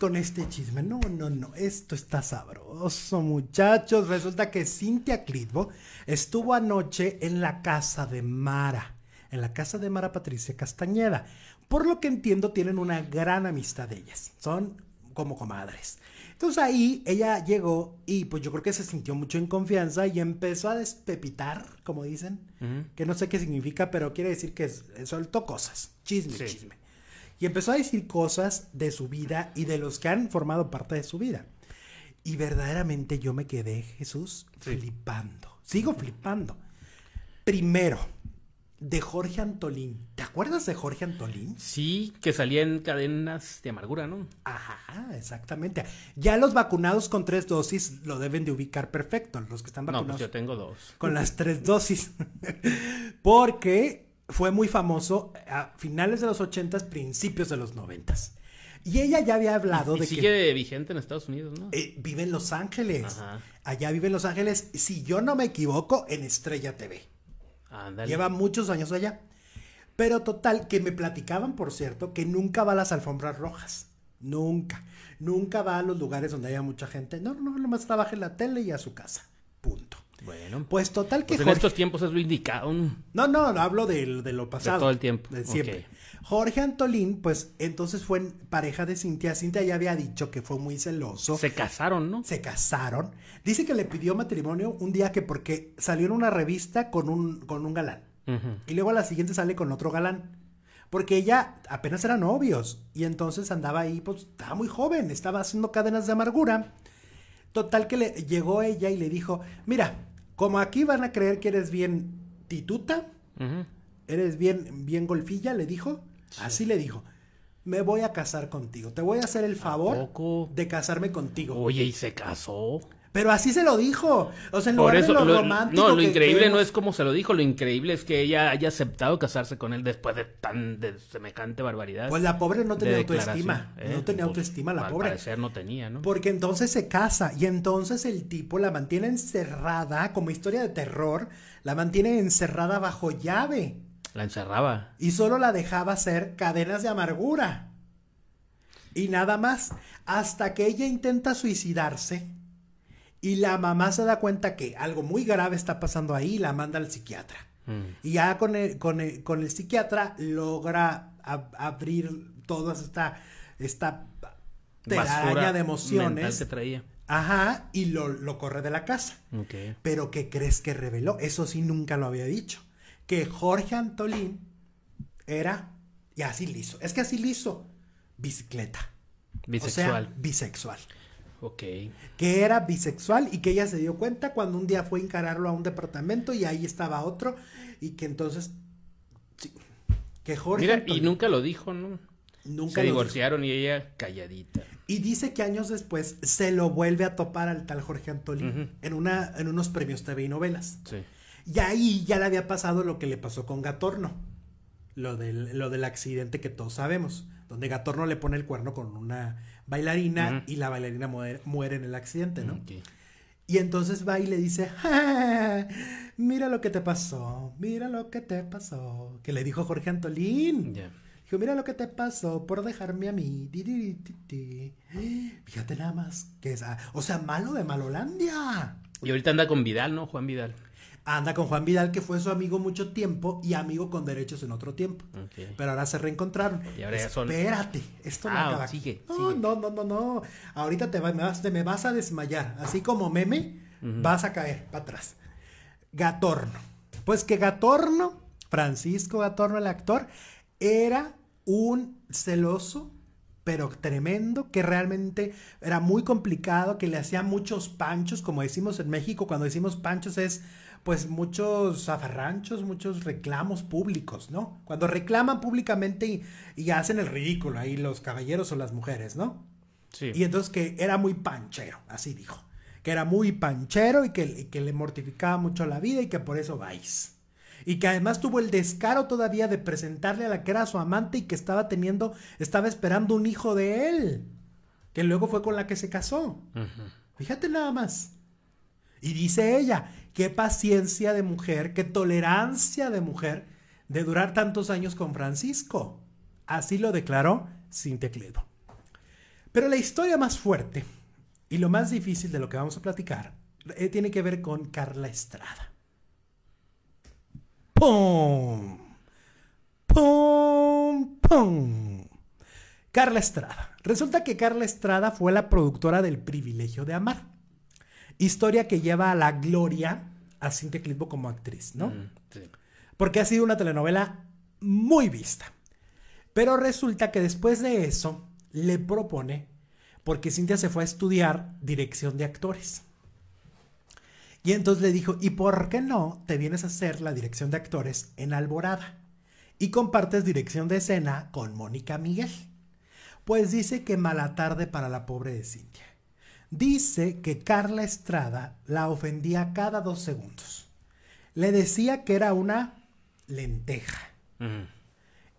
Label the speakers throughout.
Speaker 1: con este chisme. No, no, no, esto está sabroso, muchachos. Resulta que Cintia Clitbo estuvo anoche en la casa de Mara, en la casa de Mara Patricia Castañeda. Por lo que entiendo, tienen una gran amistad de ellas. Son como comadres. Entonces ahí ella llegó y pues yo creo que se sintió mucho en confianza y empezó a despepitar, como dicen, que no sé qué significa, pero quiere decir que soltó cosas, chisme, chisme. Y empezó a decir cosas de su vida y de los que han formado parte de su vida. Y verdaderamente yo me quedé, Jesús, flipando. Sigo flipando. Primero, de Jorge Antolín. ¿Te acuerdas de Jorge Antolín? Sí, que salía en cadenas de amargura, ¿no? Ajá, exactamente. Ya los vacunados con tres dosis lo deben de ubicar perfecto, los que están pues vacunados. No, yo tengo dos. Con las tres dosis. Porque fue muy famoso a finales de los 80 principios de los 90 Y ella ya había hablado de que. Sigue vigente en Estados Unidos, ¿no? Eh, vive en Los Ángeles. Allá vive en Los Ángeles, si yo no me equivoco, en Estrella TV. Lleva muchos años allá. Pero total, que me platicaban, por cierto, que nunca va a las alfombras rojas. Nunca. Nunca va a los lugares donde haya mucha gente. No, no, nomás trabaja en la tele y a su casa. Punto. Pues total que pues En estos tiempos es lo indicado. No, no, no hablo de, lo pasado. De todo el tiempo. siempre. Jorge Antolín, pues entonces fue pareja de Cintia. Cintia ya había dicho que fue muy celoso. Se casaron, ¿no? Se casaron. Dice que le pidió matrimonio un día que porque salió en una revista con un, con un galán. Y luego a la siguiente sale con otro galán. Porque ella apenas eran novios. Y entonces andaba ahí, pues estaba muy joven, estaba haciendo cadenas de amargura. Total que le llegó ella y le dijo, mira, como aquí van a creer que eres bien tituta, eres bien, bien golfilla, le dijo. Así le dijo. Me voy a casar contigo. Te voy a hacer el favor de casarme contigo. Oye, y se casó. Pero así se lo dijo. O sea, lo, romántico. No, lo increíble no es como se lo dijo, lo increíble es que ella haya aceptado casarse con él después de tan de semejante barbaridad. Pues la pobre no tenía autoestima. no ¿eh? tenía pues, autoestima la pobre. parecer no tenía, ¿no? Porque entonces se casa y entonces el tipo la mantiene encerrada, como historia de terror, la mantiene encerrada bajo llave. La encerraba. Y solo la dejaba hacer cadenas de amargura. Y nada más. Hasta que ella intenta suicidarse y la mamá se da cuenta que algo muy grave está pasando ahí y la manda al psiquiatra. Mm. Y ya con el, con psiquiatra logra abrir toda esta, esta de emociones. que traía. Ajá, y lo, corre de la casa. Pero ¿qué crees que reveló? Eso sí nunca lo había dicho. Que Jorge Antolín era, y así liso, es que así liso, bicicleta. Bisexual. bisexual. Que era bisexual y que ella se dio cuenta cuando un día fue a encararlo a un departamento y ahí estaba otro y que entonces... que Jorge... Mira, y nunca lo dijo, ¿no? Nunca. Se divorciaron y ella calladita. Y dice que años después se lo vuelve a topar al tal Jorge Antolín en, una, en unos premios TV y novelas. Sí. Y ahí ya le había pasado lo que le pasó con Gatorno. Lo del, lo del accidente que todos sabemos donde Gatorno le pone el cuerno con una bailarina y la bailarina muere, en el accidente, ¿no? Y entonces va y le dice, mira lo que te pasó, mira lo que te pasó, que le dijo Jorge Antolín. Dijo, mira lo que te pasó por dejarme a mí. Fíjate nada más que esa. Ah, o sea, malo de Malolandia. Y ahorita anda con Vidal, ¿no? Juan Vidal. Anda con Juan Vidal, que fue su amigo mucho tiempo y amigo con derechos en otro tiempo. Pero ahora se reencontraron. Espérate, esto no ah, acaba. no, no, no, no, no. Ahorita te, me, vas, me vas a desmayar. Así como meme, vas a caer para atrás. Gatorno. Pues que Gatorno, Francisco Gatorno, el actor, era un celoso pero tremendo, que realmente era muy complicado, que le hacía muchos panchos, como decimos en México, cuando decimos panchos es pues muchos afarranchos, muchos reclamos públicos, ¿no? Cuando reclaman públicamente y, y hacen el ridículo ahí los caballeros o las mujeres, ¿no? Sí. Y entonces que era muy panchero, así dijo, que era muy panchero y que, y que le mortificaba mucho la vida y que por eso vais. Y que además tuvo el descaro todavía de presentarle a la que era su amante y que estaba teniendo, estaba esperando un hijo de él, que luego fue con la que se casó. Fíjate nada más. Y dice ella, qué paciencia de mujer, qué tolerancia de mujer de durar tantos años con Francisco. Así lo declaró sin teclado. Pero la historia más fuerte y lo más difícil de lo que vamos a platicar eh, tiene que ver con Carla Estrada. ¡Pum! ¡Pum! ¡Pum! Carla Estrada. Resulta que Carla Estrada fue la productora del Privilegio de Amar. Historia que lleva a la gloria a Cintia Clitbo como actriz, ¿no? Mm, sí. Porque ha sido una telenovela muy vista. Pero resulta que después de eso le propone, porque Cintia se fue a estudiar dirección de actores. Y entonces le dijo, ¿y por qué no te vienes a hacer la dirección de actores en Alborada? Y compartes dirección de escena con Mónica Miguel. Pues dice que mala tarde para la pobre de Cintia. Dice que Carla Estrada la ofendía cada dos segundos. Le decía que era una lenteja mm.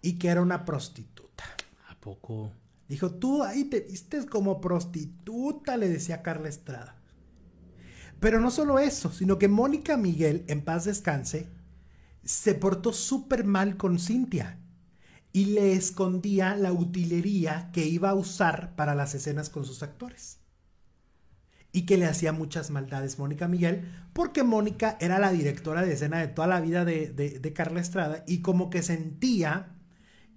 Speaker 1: y que era una prostituta. ¿A poco? Dijo, tú ahí te vistes como prostituta, le decía Carla Estrada. Pero no solo eso, sino que Mónica Miguel, en paz descanse, se portó súper mal con Cintia y le escondía la utilería que iba a usar para las escenas con sus actores. Y que le hacía muchas maldades Mónica Miguel, porque Mónica era la directora de escena de toda la vida de, Carla Estrada y como que sentía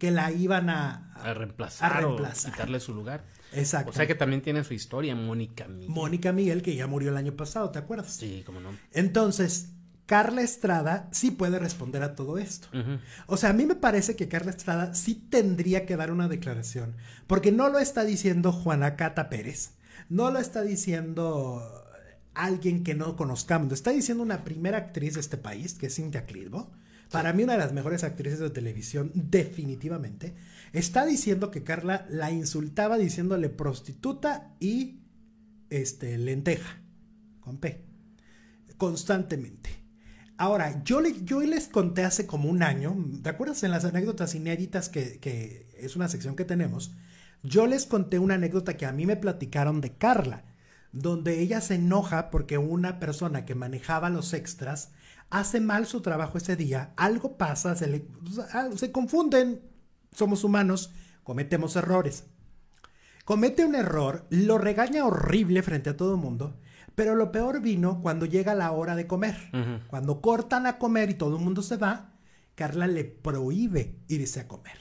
Speaker 1: que la iban a, reemplazar, quitarle su lugar. Exacto. O sea que también tiene su historia, Mónica Miguel. Mónica Miguel, que ya murió el año pasado, ¿te acuerdas? Sí, cómo no. Entonces, Carla Estrada sí puede responder a todo esto. O sea, a mí me parece que Carla Estrada sí tendría que dar una declaración, porque no lo está diciendo Juana Cata Pérez, no lo está diciendo alguien que no conozcamos, lo está diciendo una primera actriz de este país, que es Cintia Clitbo, para mí una de las mejores actrices de televisión, definitivamente, está diciendo que Carla la insultaba diciéndole prostituta y este, lenteja, con P, constantemente. Ahora, yo, yo les conté hace como un año, ¿te acuerdas en las anécdotas inéditas que, que es una sección que tenemos? Yo les conté una anécdota que a mí me platicaron de Carla, donde ella se enoja porque una persona que manejaba los extras hace mal su trabajo ese día, algo pasa, ah, se, confunden, somos humanos, cometemos errores. Comete un error, lo regaña horrible frente a todo el mundo, pero lo peor vino cuando llega la hora de comer. Cuando cortan a comer y todo el mundo se va, Carla le prohíbe irse a comer.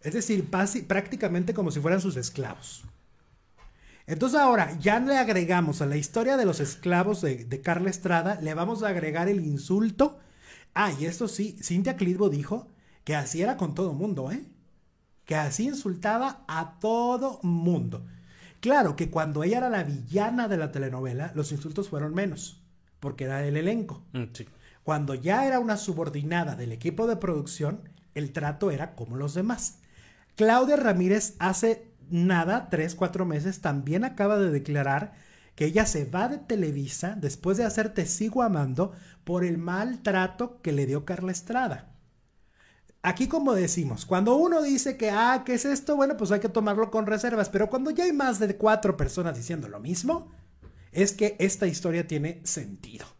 Speaker 1: Es decir, prácticamente como si fueran sus esclavos. Entonces ahora ya le agregamos a la historia de los esclavos de, Carla Estrada, le vamos a agregar el insulto. Ah, y esto sí, Cintia Clitbo dijo que así era con todo mundo, ¿eh? Que así insultaba a todo mundo. Claro que cuando ella era la villana de la telenovela, los insultos fueron menos, porque era el elenco. Mm, cuando ya era una subordinada del equipo de producción, el trato era como los demás. Claudia Ramírez hace nada, tres, cuatro meses, también acaba de declarar que ella se va de Televisa después de hacer sigo amando por el maltrato que le dio Carla Estrada. Aquí como decimos, cuando uno dice que, ah, ¿qué es esto? Bueno, pues hay que tomarlo con reservas, pero cuando ya hay más de cuatro personas diciendo lo mismo, es que esta historia tiene sentido.